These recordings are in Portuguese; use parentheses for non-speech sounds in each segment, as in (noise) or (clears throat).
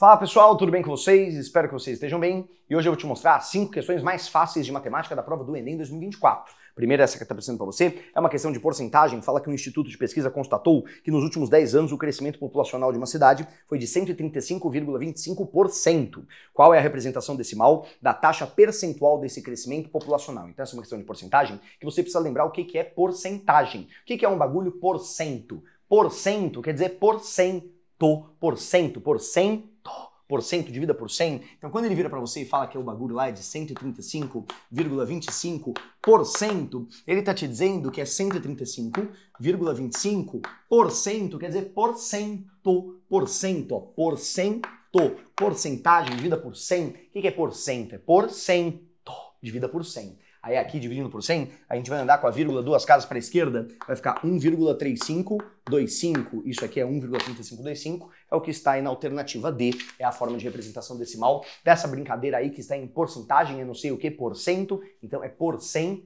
Fala pessoal, tudo bem com vocês? Espero que vocês estejam bem. E hoje eu vou te mostrar cinco questões mais fáceis de matemática da prova do Enem 2024. Primeira, essa que está aparecendo para você, é uma questão de porcentagem. Fala que um instituto de pesquisa constatou que nos últimos 10 anos o crescimento populacional de uma cidade foi de 135,25%. Qual é a representação decimal da taxa percentual desse crescimento populacional? Então, essa é uma questão de porcentagem que você precisa lembrar o que, é porcentagem. O que, é um bagulho porcento? Porcento Por cento quer dizer por cento, por cento, por cento por cento, divida por 100. Então, quando ele vira para você e fala que é o bagulho lá é de 135,25%, ele tá te dizendo que é 135,25%, quer dizer, por cento, por cento, por cento, porcentagem, divida por 100. O que é, é por cento? É por cento, divida por 100. Aí aqui dividindo por 100, a gente vai andar com a vírgula duas casas para a esquerda, vai ficar 1,3525. Isso aqui é 1,3525, é o que está aí na alternativa D, é a forma de representação decimal dessa brincadeira aí que está em porcentagem, eu não sei o que, por cento, então é por 100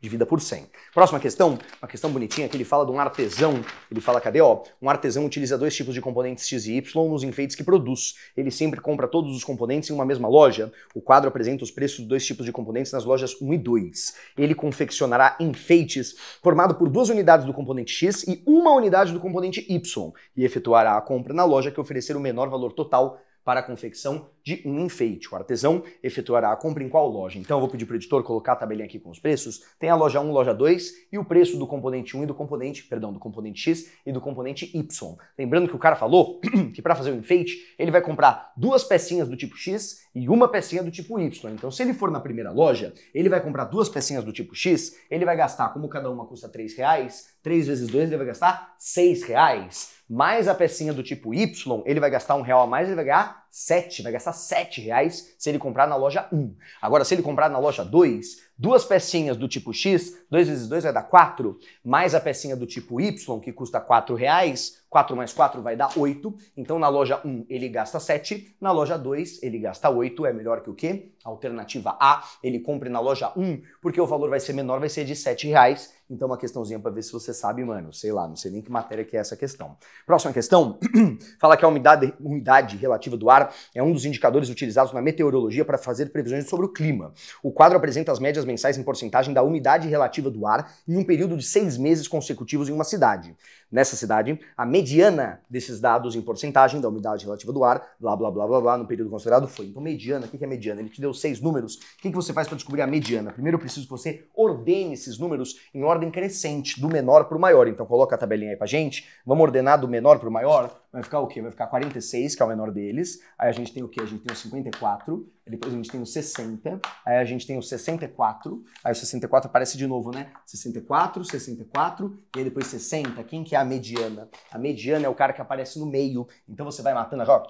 de vida por 100. Próxima questão, uma questão bonitinha que ele fala de um artesão. Ele fala, cadê, ó? Um artesão utiliza dois tipos de componentes X e Y nos enfeites que produz. Ele sempre compra todos os componentes em uma mesma loja. O quadro apresenta os preços dos dois tipos de componentes nas lojas 1 e 2. Ele confeccionará enfeites formado por duas unidades do componente X e uma unidade do componente Y e efetuará a compra na loja que oferecer o menor valor total para a confecção de um enfeite. O artesão efetuará a compra em qual loja? Então eu vou pedir para o editor colocar a tabelinha aqui com os preços. Tem a loja 1, loja 2 e o preço do componente 1 e do componente, perdão, do componente X e do componente Y. Lembrando que o cara falou (clears throat) que para fazer o enfeite, ele vai comprar duas pecinhas do tipo X e uma pecinha do tipo Y. Então se ele for na primeira loja, ele vai comprar duas pecinhas do tipo X, ele vai gastar, como cada uma custa 3 reais, 3 vezes 2 ele vai gastar 6 reais. Mais a pecinha do tipo Y, ele vai gastar um real a mais, ele vai ganhar 7, vai gastar 7 reais se ele comprar na loja 1. Agora, se ele comprar na loja 2, Duas pecinhas do tipo X, 2 vezes 2 vai dar 4, mais a pecinha do tipo Y, que custa 4 reais, 4 mais 4 vai dar 8. Então na loja 1 ele gasta 7, na loja 2 ele gasta 8, é melhor que o quê? Alternativa A, ele compre na loja 1, porque o valor vai ser menor, vai ser de 7 reais. Então uma questãozinha para ver se você sabe, mano, sei lá, não sei nem que matéria que é essa questão. Próxima questão, (clears throat) fala que a umidade, umidade relativa do ar é um dos indicadores utilizados na meteorologia para fazer previsões sobre o clima. O quadro apresenta as médias mensais em porcentagem da umidade relativa do ar em um período de seis meses consecutivos em uma cidade. Nessa cidade, a mediana desses dados em porcentagem da umidade relativa do ar, blá blá blá blá blá, no período considerado foi. Então, mediana, o que é mediana? Ele te deu seis números. O que você faz para descobrir a mediana? Primeiro, eu preciso que você ordene esses números em ordem crescente, do menor para o maior. Então, coloca a tabelinha aí para gente. Vamos ordenar do menor para o maior? vai ficar o quê? Vai ficar 46, que é o menor deles. Aí a gente tem o quê? A gente tem o 54, depois a gente tem o 60, aí a gente tem o 64, aí o 64 aparece de novo, né? 64, 64, e aí depois 60. Quem que é a mediana? A mediana é o cara que aparece no meio. Então você vai matando agora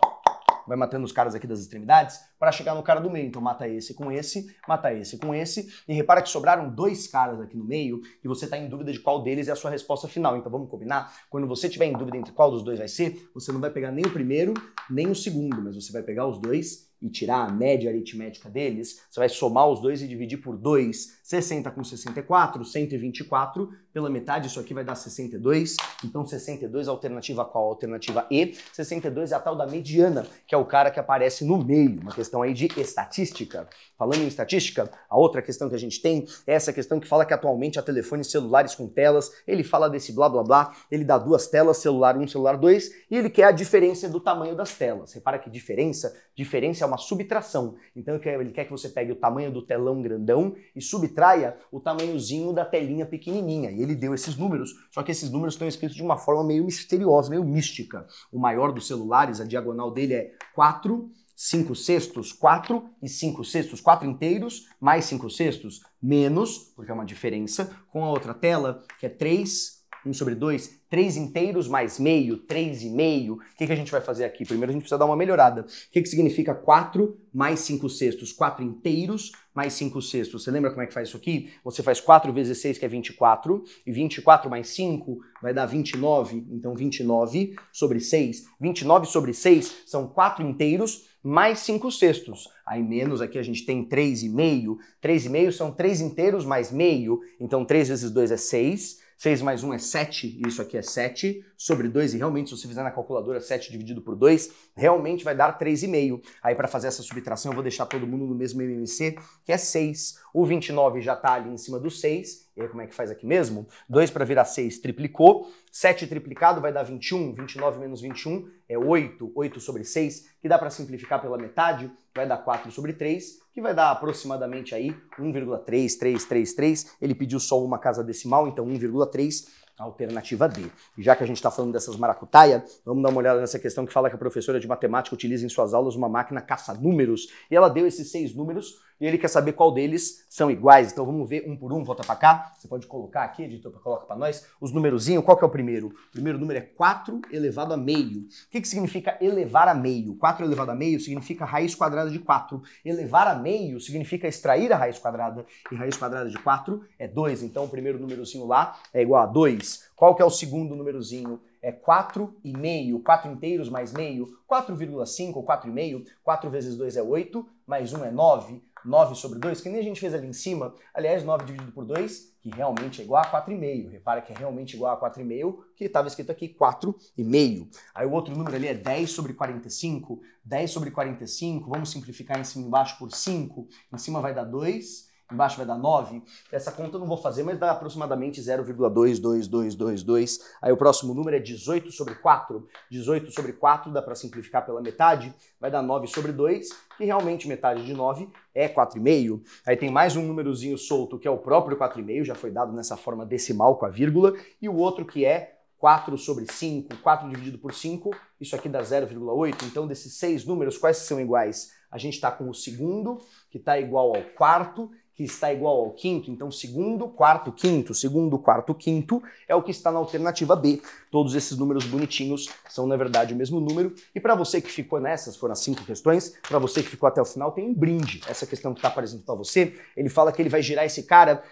vai matando os caras aqui das extremidades para chegar no cara do meio. Então mata esse com esse, mata esse com esse. E repara que sobraram dois caras aqui no meio e você está em dúvida de qual deles é a sua resposta final. Então vamos combinar? Quando você tiver em dúvida entre qual dos dois vai ser, você não vai pegar nem o primeiro, nem o segundo, mas você vai pegar os dois e tirar a média aritmética deles, você vai somar os dois e dividir por 2, 60 com 64, 124, pela metade, isso aqui vai dar 62. Então 62 alternativa qual? Alternativa E. 62 é a tal da mediana, que é o cara que aparece no meio. Uma questão aí de estatística. Falando em estatística, a outra questão que a gente tem é essa questão que fala que atualmente há telefones celulares com telas. Ele fala desse blá blá blá, ele dá duas telas, celular 1, um, celular 2, e ele quer a diferença do tamanho das telas. Repara que diferença, diferença é uma subtração. Então ele quer que você pegue o tamanho do telão grandão e subtraia o tamanhozinho da telinha pequenininha. E ele ele deu esses números, só que esses números estão escritos de uma forma meio misteriosa, meio mística. O maior dos celulares, a diagonal dele é 4, 5 sextos, 4 e 5 sextos, 4 inteiros, mais 5 sextos, menos, porque é uma diferença, com a outra tela, que é 3, 1 sobre 2, 3 inteiros mais meio, 3 e meio. O que, que a gente vai fazer aqui? Primeiro a gente precisa dar uma melhorada. O que, que significa 4 mais 5 sextos? 4 inteiros mais 5 sextos. Você lembra como é que faz isso aqui? Você faz 4 vezes 6, que é 24, e 24 mais 5 vai dar 29. Então 29 sobre 6. 29 sobre 6 são 4 inteiros mais 5 sextos. Aí menos aqui a gente tem 3 3 e meio. e meio são 3 inteiros mais meio, então 3 vezes 2 é 6 6 mais 1 é 7, e isso aqui é 7, sobre 2, e realmente, se você fizer na calculadora 7 dividido por 2, realmente vai dar 3,5. Aí, para fazer essa subtração, eu vou deixar todo mundo no mesmo MMC, que é 6. O 29 já está ali em cima do 6, e aí, como é que faz aqui mesmo? 2 para virar 6, triplicou. 7 triplicado vai dar 21. 29 menos 21 é 8. 8 sobre 6, que dá para simplificar pela metade, vai dar 4 sobre 3, que vai dar aproximadamente aí 1,3333. Ele pediu só uma casa decimal, então 1,3 alternativa D. E já que a gente está falando dessas maracutaia, vamos dar uma olhada nessa questão que fala que a professora de matemática utiliza em suas aulas uma máquina caça-números, e ela deu esses seis números e ele quer saber qual deles são iguais. Então vamos ver um por um, volta para cá. Você pode colocar aqui, editor, coloca para nós os numerozinhos. Qual que é o primeiro? O primeiro número é 4 elevado a meio. O que, que significa elevar a meio? 4 elevado a meio significa raiz quadrada de 4. Elevar a meio significa extrair a raiz quadrada, e raiz quadrada de 4 é 2. Então o primeiro númerozinho lá é igual a 2. Qual que é o segundo númerozinho? é 4 e meio, 4 inteiros mais meio, 4,5 ou meio, 4 vezes 2 é 8, mais 1 é 9, 9 sobre 2, que nem a gente fez ali em cima. Aliás, 9 dividido por 2, que realmente é igual a 4,5. Repara que é realmente igual a 4,5, que estava escrito aqui 4,5. Aí o outro número ali é 10 sobre 45. 10 sobre 45, vamos simplificar em cima e embaixo por 5. Em cima vai dar 2 embaixo vai dar 9. Essa conta eu não vou fazer, mas dá aproximadamente 0,22222. Aí o próximo número é 18 sobre 4. 18 sobre 4 dá para simplificar pela metade, vai dar 9 sobre 2, que realmente metade de 9 é 4,5. Aí tem mais um númerozinho solto que é o próprio 4,5, já foi dado nessa forma decimal com a vírgula, e o outro que é 4 sobre 5, 4 dividido por 5, isso aqui dá 0,8. Então, desses seis números, quais são iguais? A gente está com o segundo, que está igual ao quarto, que está igual ao quinto, então segundo, quarto, quinto, segundo, quarto, quinto é o que está na alternativa B. Todos esses números bonitinhos são na verdade o mesmo número. E para você que ficou nessas, foram as cinco questões, para você que ficou até o final, tem um brinde. Essa questão que está aparecendo para você, ele fala que ele vai girar esse cara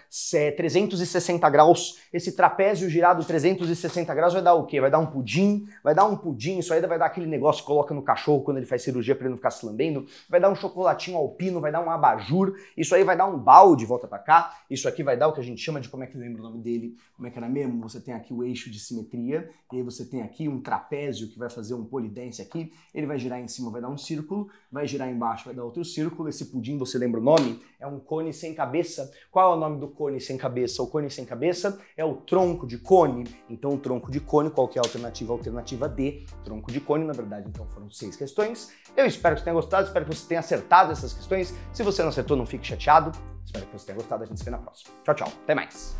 360 graus. Esse trapézio girado 360 graus vai dar o quê? Vai dar um pudim, vai dar um pudim, isso aí vai dar aquele negócio que coloca no cachorro quando ele faz cirurgia para ele não ficar se lambendo, vai dar um chocolatinho alpino, vai dar um abajur, isso aí vai dar um balde? De volta para cá, isso aqui vai dar o que a gente chama de, como é que lembra o nome dele, como é que era mesmo? Você tem aqui o eixo de simetria, e aí você tem aqui um trapézio que vai fazer um polidense aqui, ele vai girar em cima, vai dar um círculo, vai girar embaixo, vai dar outro círculo, esse pudim, você lembra o nome? É um cone sem cabeça. Qual é o nome do cone sem cabeça? O cone sem cabeça é o tronco de cone, então o tronco de cone, qual que é a alternativa? alternativa D, tronco de cone, na verdade, então foram seis questões. Eu espero que você tenha gostado, espero que você tenha acertado essas questões. Se você não acertou, não fique chateado. Espero que você tenha gostado. A gente se vê na próxima. Tchau, tchau. Até mais.